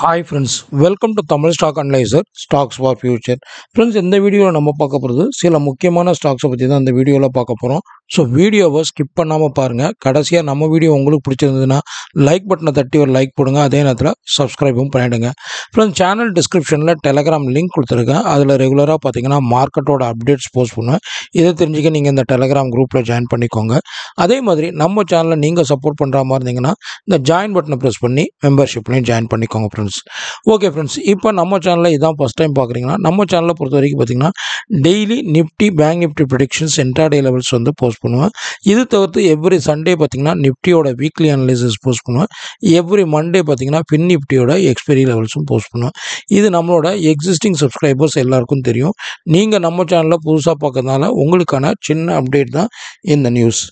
hi friends welcome to Tamil stock analyser stocks for future friends இந்த வீடியோவில் நம்ம பார்க்க போகிறது சில முக்கியமான ஸ்டாக்ஸை பற்றி தான் இந்த வீடியோவில் பார்க்க போகிறோம் ஸோ வீடியோவை ஸ்கிப் பண்ணாமல் பாருங்கள் கடைசியாக நம்ம வீடியோ உங்களுக்கு பிடிச்சிருந்ததுன்னா லைக் பட்டனை தட்டி ஒரு லைக் போடுங்க அதே நேரத்தில் சப்ஸ்கிரைபும் பண்ணிவிடுங்க ஃப்ரெண்ட்ஸ் சேனல் டிஸ்கிரிப்ஷனில் டெலகிராம் லிங்க் கொடுத்துருக்கேன் அதில் ரெகுலராக பார்த்தீங்கன்னா மார்க்கெட்டோட அப்டேட்ஸ் போஸ்ட் பண்ணுவேன் இதை தெரிஞ்சுக்க நீங்கள் இந்த டெலகிராம் குரூப்பில் ஜாயின் பண்ணிக்கோங்க அதே மாதிரி நம்ம சேனலில் நீங்கள் சப்போர்ட் பண்ணுற மாதிரி இருந்தீங்கன்னா இந்த ஜாயின் பட்டனை ப்ரெஸ் பண்ணி மெம்பர்ஷிப்லையும் ஜாயின் பண்ணிக்கோங்க ஃப்ரெண்ட்ஸ் ஓகே ஃப்ரெண்ட்ஸ் இப்போ நம்ம சேனலில் இதான் ஃபஸ்ட் டைம் பார்க்குறீங்கன்னா நம்ம சேனலை பொறுத்த வரைக்கும் பார்த்தீங்கன்னா daily Nifty bank Nifty predictions intraday levels வந்து போஸ்ட் பண்ணுவேன் இது தவிர்த்து எவ்ரி சண்டே பார்த்தீங்கன்னா நிஃப்டியோட வீக்லி அனலிசிஸ் போஸ்ட் பண்ணுவேன் எவ்ரி மண்டே பார்த்தீங்கன்னா பின் நிஃப்டியோட எக்ஸ்பெரி லெவல்ஸும் போஸ்ட் பண்ணுவேன் இது நம்மளோட எக்ஸிஸ்டிங் சப்ஸ்கிரைபர்ஸ் எல்லாருக்கும் தெரியும் நீங்கள் நம்ம சேனலில் புதுசாக பார்க்கறதுனால உங்களுக்கான சின்ன அப்டேட் தான் இந்த நியூஸ்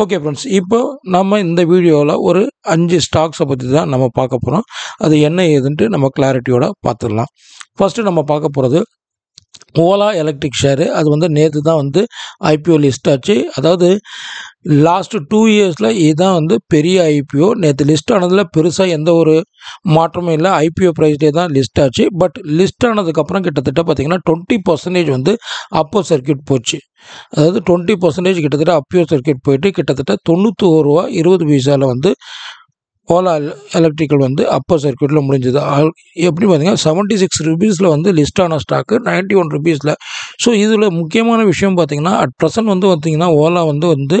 ஓகே ஃப்ரெண்ட்ஸ் இப்போ நம்ம இந்த வீடியோவில் ஒரு அஞ்சு ஸ்டாக்ஸை பற்றி தான் நம்ம பார்க்க போகிறோம் அது என்ன எதுன்ட்டு நம்ம கிளாரிட்டியோட பார்த்துடலாம் ஃபஸ்ட்டு நம்ம பார்க்க போகிறது ஓலா எலக்ட்ரிக் ஷேரு அது வந்து நேற்று தான் வந்து ஐபிஓ லிஸ்ட் ஆச்சு அதாவது லாஸ்ட்டு டூ இயர்ஸில் இதுதான் வந்து பெரிய ஐபிஓ நேற்று லிஸ்ட் ஆனதில் பெருசாக எந்த ஒரு மாற்றமும் இல்லை ஐபிஓ ப்ரைஸ்லேயே தான் லிஸ்ட் ஆச்சு பட் லிஸ்ட் ஆனதுக்கப்புறம் கிட்டத்தட்ட பார்த்திங்கன்னா டுவெண்ட்டி பர்சன்டேஜ் வந்து அப்போ சர்க்கியூட் போச்சு அதாவது டுவெண்ட்டி பர்சன்டேஜ் கிட்டத்தட்ட அப்பியோ சர்க்கியூட் போயிட்டு கிட்டத்தட்ட தொண்ணூற்றி ரூபா இருபது பைசாவில் வந்து ஓலா எலக்ட்ரிக்கல் வந்து அப்பர் சர்க்கியூட்டில் முடிஞ்சது எப்படி பார்த்தீங்கன்னா செவன்ட்டி சிக்ஸ் ருபீஸில் வந்து லிஸ்ட் ஆன ஸ்டாக்கு நைன்டி ஒன் ருபீஸில் ஸோ இதில் முக்கியமான விஷயம் பார்த்தீங்கன்னா அட் ப்ரெசன்ட் வந்து பார்த்திங்கன்னா ஓலா வந்து வந்து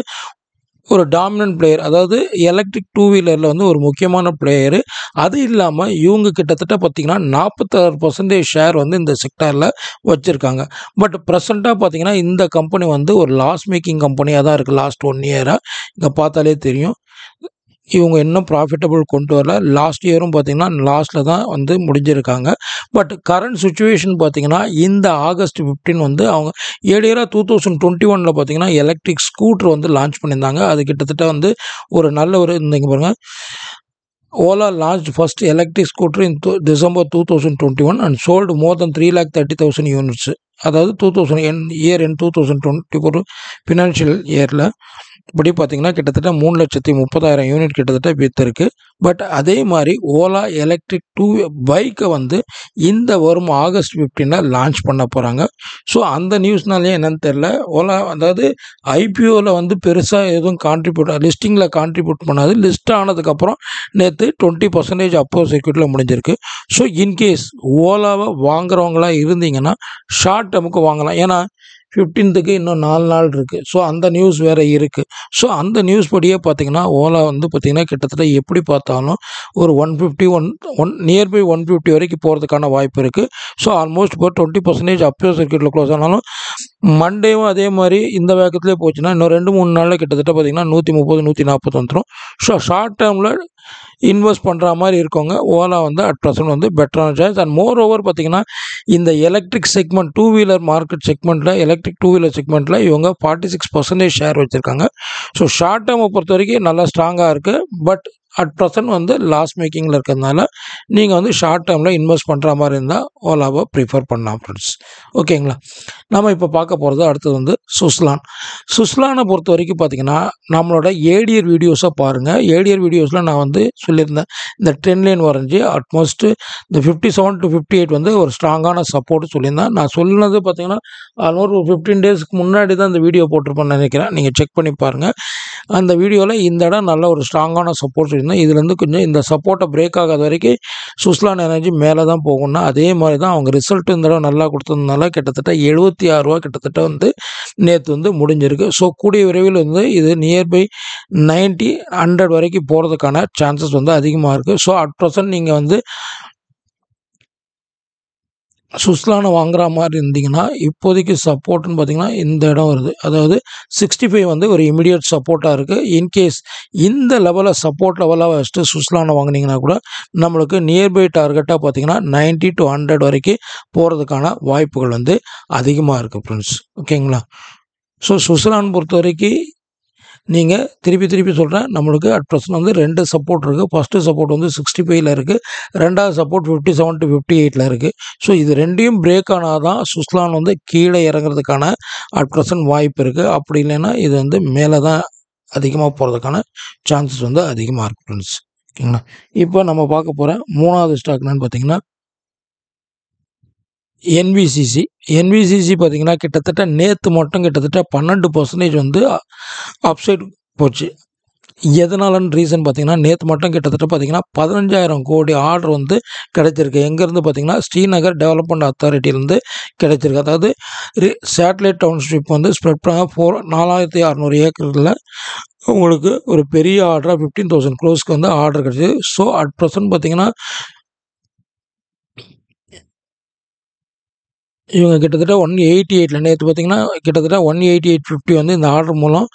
ஒரு டாமினன்ட் பிளேயர் அதாவது எலக்ட்ரிக் டூ வீலரில் வந்து ஒரு முக்கியமான பிளேயர் அது இல்லாமல் இவங்க கிட்டத்தட்ட பார்த்திங்கன்னா நாற்பத்தாறு பர்சன்டேஜ் ஷேர் வந்து இந்த செக்டரில் வச்சுருக்காங்க பட் ப்ரெசண்ட்டாக பார்த்திங்கன்னா இந்த கம்பெனி வந்து ஒரு லாஸ் மேக்கிங் கம்பெனியாக தான் இருக்குது லாஸ்ட் ஒன் இயராக இங்கே பார்த்தாலே தெரியும் இவங்க இன்னும் ப்ராஃபிட்டபுள் கொண்டு வரல லாஸ்ட் இயரும் பார்த்திங்கன்னா லாஸ்ட்டில் தான் வந்து முடிஞ்சிருக்காங்க பட் கரண்ட் சுச்சுவேஷன் பார்த்திங்கன்னா இந்த ஆகஸ்ட் ஃபிஃப்டீன் வந்து அவங்க ஏழியராக டூ தௌசண்ட் டுவெண்ட்டி ஒனில் பார்த்திங்கன்னா எலக்ட்ரிக் ஸ்கூட்டர் வந்து லான்ச் பண்ணியிருந்தாங்க அது கிட்டத்தட்ட வந்து ஒரு நல்ல ஒரு இந்தங்க பாருங்கள் Ola launch first electric scooter in two December two thousand twenty one and sold more than three lakh thirty thousand units அதாவது two thousand and year and two thousand twenty four financial இயரில் இப்படி பார்த்தீங்கன்னா கிட்டத்தட்ட மூணு லட்சத்தி முப்பதாயிரம் யூனிட் கிட்டத்தட்ட விற்றுருக்கு பட் அதே மாதிரி ஓலா எலக்ட்ரிக் டூ பைக்கை வந்து இந்த வரும் ஆகஸ்ட் ஃபிஃப்டீனில் லான்ச் பண்ண போகிறாங்க ஸோ அந்த நியூஸ்னாலே என்னன்னு தெரில ஓலா அதாவது ஐபிஓவில் வந்து பெருசாக எதுவும் கான்ட்ரிபியூட் லிஸ்டிங்கில் கான்ட்ரிபியூட் பண்ணாது லிஸ்ட் ஆனதுக்கப்புறம் நேற்று டுவெண்ட்டி பர்சன்டேஜ் அப்போ சர்க்கியூட்டில் முடிஞ்சிருக்கு ஸோ இன்கேஸ் ஓலாவை வாங்குறவங்களாக இருந்தீங்கன்னா ஷார்ட் டேமுக்கு வாங்கலாம் ஏன்னா ஃபிஃப்டீன்த்துக்கு இன்னும் நாலு நாள் இருக்குது ஸோ அந்த நியூஸ் வேறு இருக்குது ஸோ அந்த நியூஸ் படியே பார்த்திங்கன்னா ஓலா வந்து பார்த்திங்கன்னா கிட்டத்தட்ட எப்படி பார்த்தாலும் ஒரு one fifty one one nearby one fifty வரைக்கும் போகிறதுக்கான வாய்ப்பு இருக்குது ஸோ ஆல்மோஸ்ட் இப்போ டுவெண்ட்டி பர்சன்டேஜ் அப்போ சர்க்கியூட்டில் க்ளோஸ் ஆனாலும் மண்டேவும் அதே மாதிரி இந்த வேகத்திலே போச்சுன்னா இன்னும் ரெண்டு மூணு நாளில் கிட்டத்தட்ட பார்த்திங்கன்னா நூற்றி முப்பது நூற்றி நாற்பது வந்துடும் ஸோ ஷார்ட் டேர்மில் இன்வெஸ்ட் பண்ணுற மாதிரி இருக்கவங்க ஓலா வந்து அட் ப்ரெசன்ட் வந்து பெட்டரான சாய்ஸ் அண்ட் மோர் ஓவர் பார்த்திங்கன்னா இந்த electric segment two wheeler market செக்மெண்ட்டில் எலக்ட்ரிக் டூ வீலர் செக்மெண்ட்டில் இவங்க ஃபார்ட்டி சிக்ஸ் பர்சன்டேஜ் ஷேர் வச்சுருக்காங்க ஸோ ஷார்ட் டேர்மை பொறுத்த வரைக்கும் நல்லா ஸ்ட்ராங்காக இருக்குது பட் அட் ப்ரெசன்ட் வந்து லாஸ் மேக்கிங்கில் இருக்கிறதுனால நீங்கள் வந்து ஷார்ட் டேர்மில் இன்வெஸ்ட் பண்ணுற மாதிரி இருந்தால் ஓலாவை ப்ரிஃபர் பண்ணலாம் ஃப்ரெண்ட்ஸ் ஓகேங்களா நம்ம இப்போ பார்க்க போகிறது அடுத்தது வந்து சுஸ்லான் சுஸ்லானை பொறுத்த வரைக்கும் பார்த்திங்கன்னா நம்மளோட ஏடியர் வீடியோஸை பாருங்கள் ஏடியர் வீடியோஸில் நான் வந்து சொல்லியிருந்தேன் இந்த ட்ரெண்ட் லைன் வரைஞ்சி அட்மோஸ்ட் இந்த fifty seven to fifty eight வந்து ஒரு ஸ்ட்ராங்கான சப்போர்ட்டு சொல்லியிருந்தேன் நான் சொன்னது பார்த்திங்கன்னா ஆல்மோஸ்ட் ஒரு ஃபிஃப்டீன் டேஸ்க்கு முன்னாடி தான் இந்த வீடியோ போட்டிருப்பேன் நினைக்கிறேன் நீங்கள் செக் பண்ணி பாருங்கள் அந்த வீடியோவில் இந்த இடம் நல்ல ஒரு ஸ்ட்ராங்கான சப்போர்ட் பார்த்திங்கன்னா இதுலேருந்து கொஞ்சம் இந்த சப்போர்ட்டை பிரேக் ஆகாத வரைக்கும் சுஸ்லான் எனர்ஜி மேலே தான் போகும்னா அதே மாதிரி தான் அவங்க ரிசல்ட் இந்த தடவை நல்லா கொடுத்ததுனால கிட்டத்தட்ட எழுபத்தி ஆறுரூவா கிட்டத்தட்ட வந்து நேற்று வந்து முடிஞ்சிருக்கு ஸோ கூடிய விரைவில் வந்து இது நியர்பை நைன்ட்டி ஹண்ட்ரட் வரைக்கும் போகிறதுக்கான சான்சஸ் வந்து அதிகமாக இருக்குது ஸோ அட் ப்ரெசன்ட் நீங்கள் வந்து சுஸ்லானை வாங்குற மாதிரி இருந்தீங்கன்னா இப்போதைக்கு சப்போர்ட்னு பார்த்தீங்கன்னா இந்த இடம் வருது அதாவது சிக்ஸ்டி ஃபைவ் வந்து ஒரு இமீடியட் சப்போர்ட்டாக இருக்குது இன்கேஸ் இந்த லெவலில் சப்போர்ட் லெவலாக வச்சுட்டு சுஸ்லானை வாங்கினீங்கன்னா கூட நம்மளுக்கு நியர்பை டார்கெட்டாக பார்த்தீங்கன்னா நைன்ட்டி டு ஹண்ட்ரட் வரைக்கும் போகிறதுக்கான வாய்ப்புகள் வந்து அதிகமாக இருக்குது ஃப்ரெண்ட்ஸ் ஓகேங்களா ஸோ சுஸ்லான் பொறுத்த வரைக்கும் நீங்கள் திருப்பி திருப்பி சொல்கிறேன் நம்மளுக்கு அட் ப்ரெசன்ட் வந்து ரெண்டு சப்போர்ட் இருக்குது ஃபஸ்ட்டு சப்போர்ட் வந்து சிக்ஸ்டி ஃபைவ்ல இருக்குது ரெண்டாவது support fifty seven to fifty எயிட்டில் இருக்குது ஸோ இது ரெண்டையும் பிரேக் ஆனால் தான் சுஸ்லான் வந்து கீழே இறங்குறதுக்கான அட் ப்ரெசன்ட் வாய்ப்பு இருக்குது அப்படி இல்லைன்னா இது வந்து மேலே தான் அதிகமாக போகிறதுக்கான சான்சஸ் வந்து அதிகமாக இருக்கு ஃப்ரெண்ட்ஸ் ஓகேங்களா இப்போ நம்ம பார்க்க போகிற மூணாவது என்னென்னு பார்த்தீங்கன்னா என்விசிசி என்விசிசி பார்த்திங்கன்னா கிட்டத்தட்ட நேற்று மட்டும் கிட்டத்தட்ட பன்னெண்டு பர்சன்டேஜ் வந்து அப்சைட் போச்சு எதனாலன்னு ரீசன் பார்த்தீங்கன்னா நேற்று மட்டும் கிட்டத்தட்ட பார்த்தீங்கன்னா பதினஞ்சாயிரம் கோடி ஆர்டர் வந்து கிடைச்சிருக்கு எங்கேருந்து பார்த்தீங்கன்னா ஸ்ரீநகர் டெவலப்மெண்ட் அத்தாரிட்டியிலேருந்து கிடைச்சிருக்கு அதாவது சேட்டலைட் டவுன்ஷிப் வந்து ஸ்ப்ரெட் பண்ண ஃபோர் நாலாயிரத்தி அறநூறு ஏக்கரில் உங்களுக்கு ஒரு பெரிய ஆர்டராக ஃபிஃப்டீன் தௌசண்ட் க்ளோஸ்க்கு வந்து ஆர்டர் கிடச்சிது ஸோ அட் ப்ரெசன்ட் பார்த்தீங்கன்னா இவங்க கிட்டத்தட்ட ஒன் எயிட்டி எயிட்டில் நேற்று பார்த்திங்கன்னா கிட்டத்தட்ட ஒன் எயிட்டி எயிட் ஃபிஃப்டி வந்து இந்த ஆர்டர் மூலம்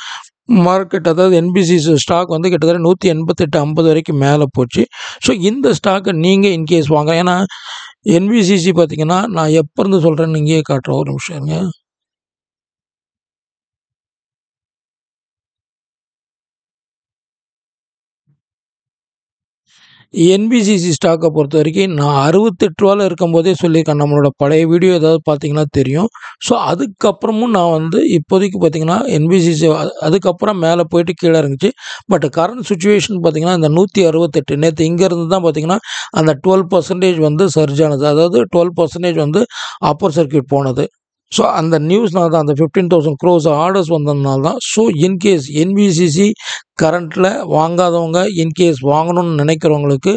மார்க்கெட் அதாவது என்பிசி ஸ்டாக் வந்து கிட்டத்தட்ட நூற்றி எண்பத்தெட்டு ஐம்பது வரைக்கும் மேலே போச்சு ஸோ இந்த ஸ்டாக்கை நீங்கள் இன்கேஸ் வாங்க ஏன்னா என்பிசிசி பார்த்திங்கன்னா நான் எப்போ இருந்து சொல்கிறேன்னு இங்கேயே காட்டுற ஒரு நிமிஷம் இருங்க என்பிசிசி ஸ்டாக்கை பொறுத்த வரைக்கும் நான் அறுபத்தெட்டு ரூபாவில் இருக்கும்போதே சொல்லியிருக்கேன் நம்மளோட பழைய வீடியோ ஏதாவது பார்த்தீங்கன்னா தெரியும் ஸோ அதுக்கப்புறமும் நான் வந்து இப்போதைக்கு பார்த்தீங்கன்னா என்பிசிசி அதுக்கப்புறம் மேலே போயிட்டு கீழே இருந்துச்சு பட் கரண்ட் சுச்சுவேஷன் பார்த்தீங்கன்னா இந்த நூற்றி அறுபத்தெட்டு நேற்று இங்கேருந்து தான் பார்த்தீங்கன்னா அந்த டுவெல் பர்சன்டேஜ் வந்து சர்ஜ் ஆனது அதாவது டுவெல் பர்சன்டேஜ் வந்து அப்பர் சர்க்கியூட் போனது ஸோ அந்த நியூஸ்னால தான் அந்த ஃபிஃப்டீன் தௌசண்ட் க்ரோஸ் ஆர்டர்ஸ் வந்ததுனால தான் ஸோ இன்கேஸ் என்பிசிசி கரண்ட்டில் வாங்காதவங்க இன்கேஸ் வாங்கணும்னு நினைக்கிறவங்களுக்கு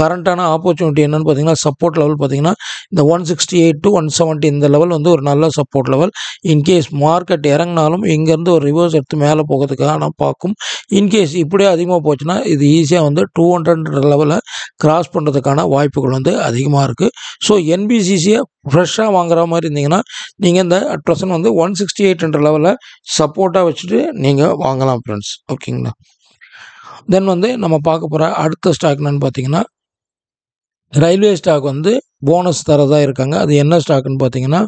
கரண்ட்டான ஆப்பர்ச்சுனிட்டி என்னென்னு பார்த்தீங்கன்னா சப்போர்ட் லெவல் பார்த்திங்கன்னா இந்த one sixty eight to one seventy இந்த லெவல் வந்து ஒரு நல்ல சப்போர்ட் லெவல் இன்கேஸ் மார்க்கெட் இறங்கினாலும் இங்கேருந்து ஒரு ரிவர்ஸ் எடுத்து மேலே போகிறதுக்காக நான் பார்க்கும் இன்கேஸ் இப்படியே அதிகமாக போச்சுன்னா இது ஈஸியாக வந்து டூ ஹண்ட்ரட் லெவலை கிராஸ் பண்ணுறதுக்கான வாய்ப்புகள் வந்து அதிகமாக இருக்குது ஸோ என்பிசிசியை ஃப்ரெஷ்ஷாக வாங்குற மாதிரி இருந்தீங்கன்னா நீங்கள் இந்த அட் வந்து ஒன் சிக்ஸ்டி எயிட்ன்ற லெவலில் சப்போர்ட்டாக வச்சுட்டு நீங்கள் வாங்கலாம் ஃப்ரெண்ட்ஸ் ஓகேங்களா தென் வந்து நம்ம பார்க்க போகிற அடுத்த ஸ்டாக் என்னன்னு பார்த்தீங்கன்னா ரயில்வே ஸ்டாக் வந்து போனஸ் தரதா இருக்காங்க அது என்ன ஸ்டாக்குன்னு பார்த்தீங்கன்னா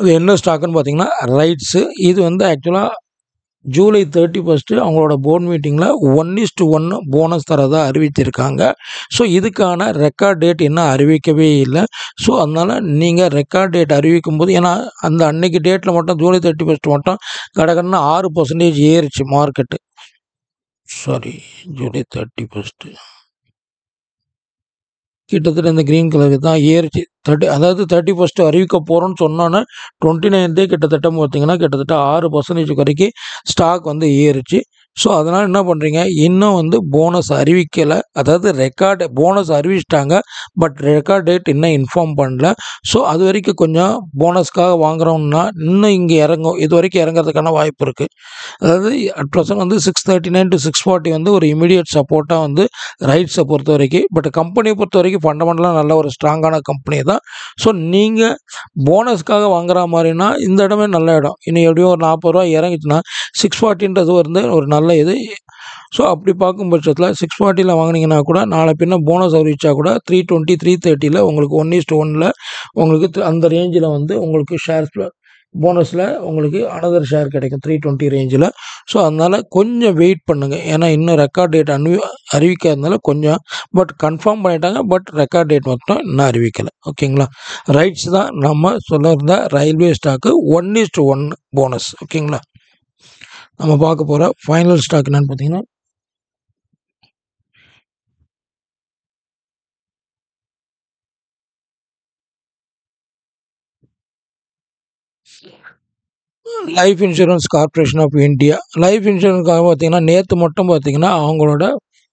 அது என்ன ஸ்டாக்குன்னு பார்த்தீங்கன்னா ரைட்ஸு இது வந்து ஆக்சுவலாக ஜூலை தேர்ட்டி ஃபஸ்ட்டு அவங்களோட போர்ட் மீட்டிங்கில் ஒன் இஸ்ட் ஒன்று போனஸ் தரதாக அறிவிச்சிருக்காங்க ஸோ இதுக்கான ரெக்கார்ட் டேட் இன்னும் அறிவிக்கவே இல்லை ஸோ அதனால் நீங்கள் ரெக்கார்ட் டேட் அறிவிக்கும் போது ஏன்னா அந்த அன்னைக்கு டேட்டில் மட்டும் ஜூலை தேர்ட்டி ஃபஸ்ட்டு மட்டும் கடகடன்னு ஆறு பர்சன்டேஜ் ஏறிச்சு market sorry July thirty first கிட்டத்தட்ட இந்த க்ரீன் கலருக்கு தான் ஏறிச்சு தேர்ட்டி அதாவது தேர்ட்டி ஃபஸ்ட்டு அறிவிக்க போகிறோன்னு சொன்னோன்னே டுவெண்ட்டி நைன்தே கிட்டத்தட்ட பார்த்திங்கன்னா கிட்டத்தட்ட ஆறு பர்சன்டேஜ் வரைக்கும் ஸ்டாக் வந்து ஏறிச்சு ஸோ அதனால் என்ன பண்ணுறீங்க இன்னும் வந்து போனஸ் அறிவிக்கலை அதாவது ரெக்கார்டு போனஸ் அறிவிச்சிட்டாங்க பட் ரெக்கார்ட் டேட் இன்னும் இன்ஃபார்ம் பண்ணல ஸோ அது வரைக்கும் கொஞ்சம் போனஸ்க்காக வாங்குகிறோம்னா இன்னும் இங்கே இறங்கும் இது வரைக்கும் இறங்குறதுக்கான வாய்ப்பு இருக்குது அதாவது அட் ப்ரெசன்ட் வந்து six thirty nine to six forty வந்து ஒரு இமீடியட் சப்போர்ட்டாக வந்து ரைட்ஸை பொறுத்த வரைக்கும் பட் கம்பெனியை பொறுத்த வரைக்கும் ஃபண்டமெண்டலாக நல்ல ஒரு ஸ்ட்ராங்கான கம்பெனி தான் ஸோ நீங்கள் போனஸ்க்காக வாங்குற மாதிரினா இந்த இடமே நல்ல இடம் இன்னும் எப்படியும் ஒரு நாற்பது ரூபா இறங்கிச்சுன்னா சிக்ஸ் ஃபார்ட்டின்றது வந்து ஒரு நல்ல நல்ல இது ஸோ அப்படி பார்க்கும் பட்சத்தில் சிக்ஸ் ஃபார்ட்டியில் வாங்கினீங்கன்னா கூட நாளை பின்ன போனஸ் அறிவிச்சா கூட த்ரீ டுவெண்ட்டி த்ரீ தேர்ட்டியில் உங்களுக்கு ஒன் ஈஸ்ட் ஒனில் உங்களுக்கு அந்த ரேஞ்சில் வந்து உங்களுக்கு ஷேர்ஸ் போனஸில் உங்களுக்கு அனதர் ஷேர் கிடைக்கும் த்ரீ டுவெண்ட்டி ரேஞ்சில் ஸோ அதனால் கொஞ்சம் வெயிட் பண்ணுங்கள் ஏன்னா இன்னும் ரெக்கார்ட் டேட் அனு அறிவிக்காதனால கொஞ்சம் பட் கன்ஃபார்ம் பண்ணிட்டாங்க பட் ரெக்கார்ட் டேட் மட்டும் இன்னும் அறிவிக்கலை ஓகேங்களா ரைட்ஸ் தான் நம்ம சொல்லியிருந்த railway stock one is to one bonus ஓகேங்களா நம்ம பார்க்க போகிற ஃபைனல் ஸ்டாக் என்னன்னு பார்த்தீங்கன்னா life insurance corporation of India life இன்சூரன்ஸ்க்காக பார்த்தீங்கன்னா நேற்று மட்டும் பார்த்தீங்கன்னா அவங்களோட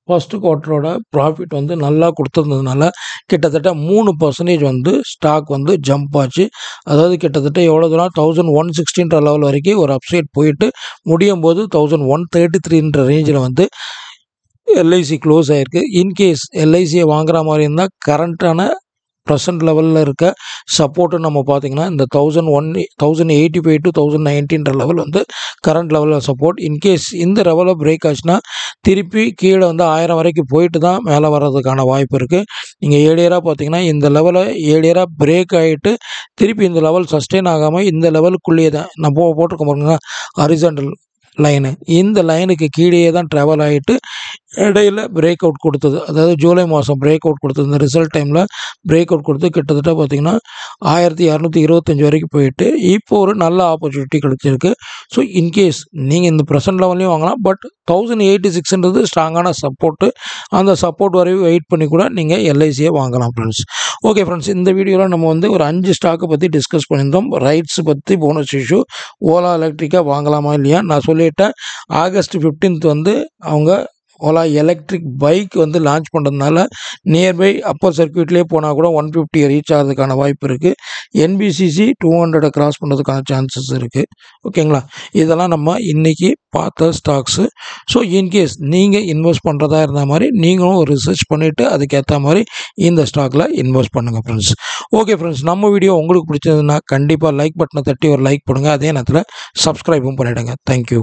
ஃபஸ்ட்டு குவார்ட்டரோட ப்ராஃபிட் வந்து நல்லா கொடுத்துருந்ததுனால கிட்டத்தட்ட மூணு பர்சன்டேஜ் வந்து ஸ்டாக் வந்து ஜம்ப் ஆச்சு அதாவது கிட்டத்தட்ட எவ்வளோ தூரம் தௌசண்ட் ஒன் சிக்ஸ்டின்ற லெவல் வரைக்கும் ஒரு அப்சைட் போயிட்டு முடியும் போது தௌசண்ட் ஒன் தேர்ட்டி த்ரீன்ற ரேஞ்சில் வந்து எல்ஐசி க்ளோஸ் ஆகிருக்கு இன்கேஸ் எல்ஐசியை வாங்குகிற மாதிரி இருந்தால் கரண்ட்டான ப்ரெசன்ட் லெவலில் இருக்க சப்போர்ட்டு நம்ம பார்த்திங்கன்னா இந்த thousand one thousand eighty five to thousand நைன்டீன்ற லெவல் வந்து கரண்ட் லெவலில் சப்போர்ட் இன்கேஸ் இந்த லெவலில் பிரேக் ஆச்சுன்னா திருப்பி கீழே வந்து ஆயிரம் வரைக்கும் போயிட்டு தான் மேலே வர்றதுக்கான வாய்ப்பு இருக்குது நீங்கள் ஏழியராக பார்த்தீங்கன்னா இந்த ஏழு ஏழியராக பிரேக் ஆகிட்டு திருப்பி இந்த லெவல் சஸ்டெயின் ஆகாமல் இந்த லெவலுக்குள்ளேயே தான் நம்ம போட்டிருக்க பாருங்கன்னா ஹரிசண்டல் லைனு இந்த லைனுக்கு கீழேயே தான் ட்ராவல் ஆகிட்டு இடையில் பிரேக் அவுட் கொடுத்தது அதாவது ஜூலை மாதம் பிரேக் அவுட் கொடுத்தது இந்த ரிசல்ட் டைமில் பிரேக் அவுட் கொடுத்து கிட்டத்தட்ட பார்த்திங்கன்னா ஆயிரத்தி இரநூத்தி இருபத்தஞ்சி வரைக்கும் போயிட்டு இப்போ ஒரு நல்ல ஆப்பர்ச்சுனிட்டி கிடச்சிருக்கு ஸோ இன்கேஸ் நீங்கள் இந்த ப்ரெசென்ட் லெவல்லையும் வாங்கலாம் பட் தௌசண்ட் எயிட்டி சிக்ஸ்ன்றது ஸ்ட்ராங்கான சப்போர்ட்டு அந்த சப்போர்ட் வரையும் வெயிட் பண்ணி கூட நீங்கள் எல்ஐசியை வாங்கலாம் ஃப்ரெண்ட்ஸ் ஓகே ஃப்ரெண்ட்ஸ் இந்த வீடியோவில் நம்ம வந்து ஒரு அஞ்சு ஸ்டாக்கை பற்றி டிஸ்கஸ் பண்ணியிருந்தோம் ரைட்ஸ் பற்றி போனஸ் இஷ்யூ ஓலா எலக்ட்ரிக்காக வாங்கலாமா இல்லையா நான் சொல்லிட்டேன் ஆகஸ்ட் ஃபிஃப்டீன்த் வந்து அவங்க ஓலா எலக்ட்ரிக் பைக் வந்து லான்ச் பண்ணுறதுனால நியர்பை அப்பர் சர்க்கியூட்லேயே போனால் கூட ஒன் ஃபிஃப்டியை ரீச் ஆகிறதுக்கான வாய்ப்பு இருக்குது என்பிசிசி டூ ஹண்ட்ரடை கிராஸ் பண்ணுறதுக்கான சான்சஸ் இருக்குது ஓகேங்களா இதெல்லாம் நம்ம இன்றைக்கி பார்த்த ஸ்டாக்ஸு ஸோ இன்கேஸ் நீங்கள் இன்வெஸ்ட் பண்ணுறதா இருந்த மாதிரி நீங்களும் ரிசர்ச் பண்ணிவிட்டு அதுக்கேற்ற மாதிரி இந்த ஸ்டாக்கில் இன்வெஸ்ட் பண்ணுங்கள் ஃப்ரெண்ட்ஸ் ஓகே ஃப்ரெண்ட்ஸ் நம்ம வீடியோ உங்களுக்கு பிடிச்சதுன்னா கண்டிப்பாக லைக் பட்டனை தட்டி ஒரு லைக் பண்ணுங்கள் அதே நேரத்தில் சப்ஸ்கிரைபும் பண்ணிவிடுங்க தேங்க்யூ